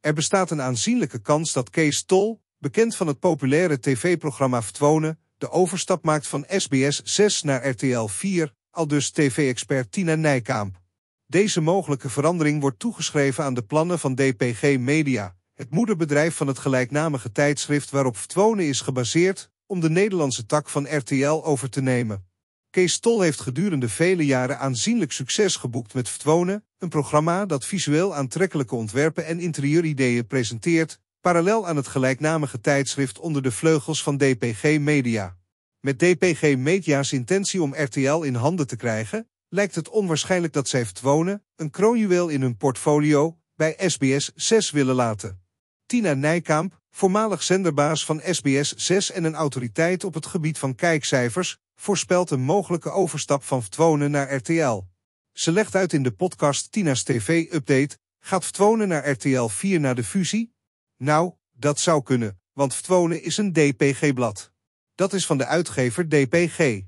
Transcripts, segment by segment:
Er bestaat een aanzienlijke kans dat Kees Tol, bekend van het populaire tv-programma Vtwonen, de overstap maakt van SBS 6 naar RTL 4, al dus tv-expert Tina Nijkamp. Deze mogelijke verandering wordt toegeschreven aan de plannen van DPG Media, het moederbedrijf van het gelijknamige tijdschrift waarop Vtwonen is gebaseerd, om de Nederlandse tak van RTL over te nemen. Kees Tol heeft gedurende vele jaren aanzienlijk succes geboekt met Vtwonen, een programma dat visueel aantrekkelijke ontwerpen en interieurideeën presenteert, parallel aan het gelijknamige tijdschrift onder de vleugels van DPG Media. Met DPG Media's intentie om RTL in handen te krijgen, lijkt het onwaarschijnlijk dat zij Vtwonen, een kroonjuweel in hun portfolio, bij SBS 6 willen laten. Tina Nijkamp, voormalig zenderbaas van SBS 6 en een autoriteit op het gebied van kijkcijfers, voorspelt een mogelijke overstap van Vtwonen naar RTL. Ze legt uit in de podcast Tina's TV-update, gaat Vtwonen naar RTL 4 na de fusie? Nou, dat zou kunnen, want Vtwonen is een DPG-blad. Dat is van de uitgever DPG.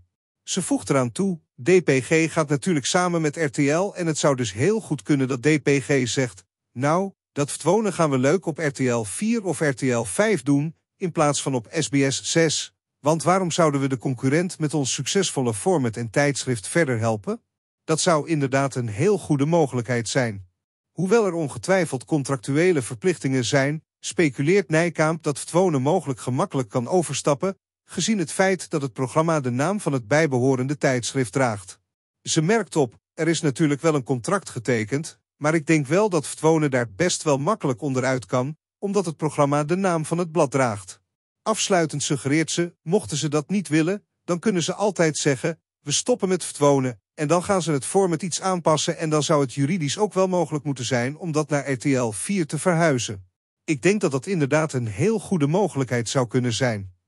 Ze voegt eraan toe, DPG gaat natuurlijk samen met RTL en het zou dus heel goed kunnen dat DPG zegt, nou, dat Vtwonen gaan we leuk op RTL 4 of RTL 5 doen, in plaats van op SBS 6. Want waarom zouden we de concurrent met ons succesvolle format en tijdschrift verder helpen? Dat zou inderdaad een heel goede mogelijkheid zijn. Hoewel er ongetwijfeld contractuele verplichtingen zijn, speculeert Nijkamp dat Vtwonen mogelijk gemakkelijk kan overstappen, gezien het feit dat het programma de naam van het bijbehorende tijdschrift draagt. Ze merkt op, er is natuurlijk wel een contract getekend, maar ik denk wel dat Vtwonen daar best wel makkelijk onderuit kan, omdat het programma de naam van het blad draagt. Afsluitend suggereert ze, mochten ze dat niet willen, dan kunnen ze altijd zeggen, we stoppen met vertwonen en dan gaan ze het met iets aanpassen en dan zou het juridisch ook wel mogelijk moeten zijn om dat naar RTL 4 te verhuizen. Ik denk dat dat inderdaad een heel goede mogelijkheid zou kunnen zijn.